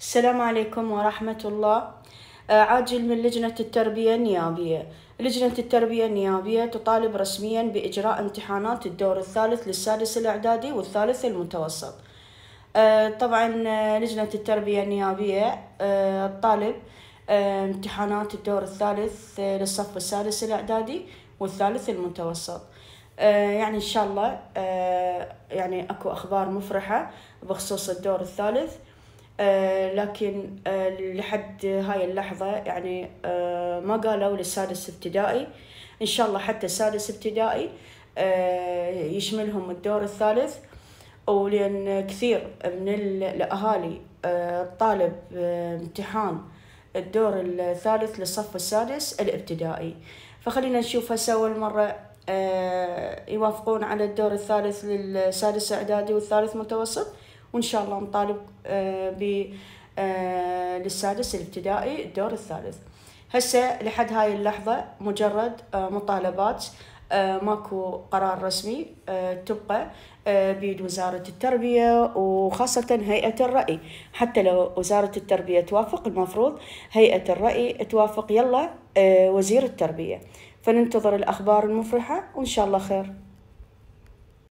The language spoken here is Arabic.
السلام عليكم ورحمة الله آه، عاجل من لجنة التربية النيابية لجنة التربية النيابية تطالب رسميا بإجراء امتحانات الدور الثالث للسادس الإعدادي والثالث المتوسط آه، طبعا آه، لجنة التربية النيابية تطالب امتحانات الدور الثالث للصف السادس الإعدادي والثالث المتوسط يعني إن شاء الله يعني أكو أخبار مفرحة بخصوص الدور الثالث آه، لكن آه، لحد هاي اللحظة يعني آه، ما قالوا للسادس ابتدائي إن شاء الله حتى السادس ابتدائي يشملهم الدور الثالث ولأن كثير من الأهالي طالب امتحان الدور الثالث للصف السادس الابتدائي فخلينا نشوف هسه أول مرة يوافقون على الدور الثالث للسادس إعدادي والثالث متوسط وإن شاء الله نطالب آه، ب آه، للسادس الابتدائي الدور الثالث هسه لحد هاي اللحظة مجرد آه، مطالبات ماكو قرار رسمي تبقى بيد وزارة التربية وخاصة هيئة الرأي حتى لو وزارة التربية توافق المفروض هيئة الرأي توافق يلا وزير التربية فننتظر الأخبار المفرحة وإن شاء الله خير